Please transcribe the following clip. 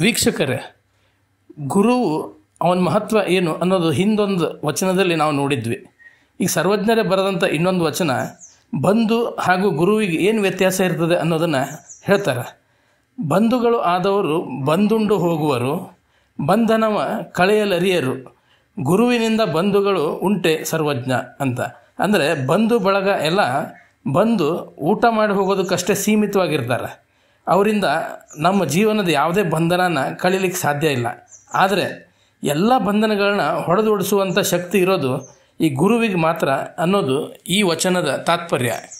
ವೀಕ್ಷಕರೇ ಗುರುವು ಅವನ ಮಹತ್ವ ಏನು ಅನ್ನೋದು ಹಿಂದೊಂದು ವಚನದಲ್ಲಿ ನಾವು ನೋಡಿದ್ವಿ ಈಗ ಸರ್ವಜ್ಞರೇ ಬರೆದಂಥ ಇನ್ನೊಂದು ವಚನ ಬಂಧು ಹಾಗೂ ಗುರುವಿಗೆ ಏನು ವ್ಯತ್ಯಾಸ ಇರ್ತದೆ ಅನ್ನೋದನ್ನು ಹೇಳ್ತಾರೆ ಬಂಧುಗಳು ಆದವರು ಬಂದುಂಡು ಹೋಗುವರು ಬಂಧನವ ಕಳೆಯಲರಿಯರು ಗುರುವಿನಿಂದ ಬಂಧುಗಳು ಉಂಟೆ ಸರ್ವಜ್ಞ ಅಂತ ಅಂದರೆ ಬಂಧು ಬಳಗ ಎಲ್ಲ ಬಂದು ಊಟ ಮಾಡಿ ಹೋಗೋದಕ್ಕಷ್ಟೇ ಸೀಮಿತವಾಗಿರ್ತಾರೆ ಅವರಿಂದ ನಮ್ಮ ಜೀವನದ ಯಾವುದೇ ಬಂಧನನ ಕಳೀಲಿಕ್ಕೆ ಸಾಧ್ಯ ಇಲ್ಲ ಆದರೆ ಎಲ್ಲ ಬಂಧನಗಳನ್ನ ಹೊಡೆದೊಡಿಸುವಂಥ ಶಕ್ತಿ ಇರೋದು ಈ ಗುರುವಿಗೆ ಮಾತ್ರ ಅನ್ನೋದು ಈ ವಚನದ ತಾತ್ಪರ್ಯ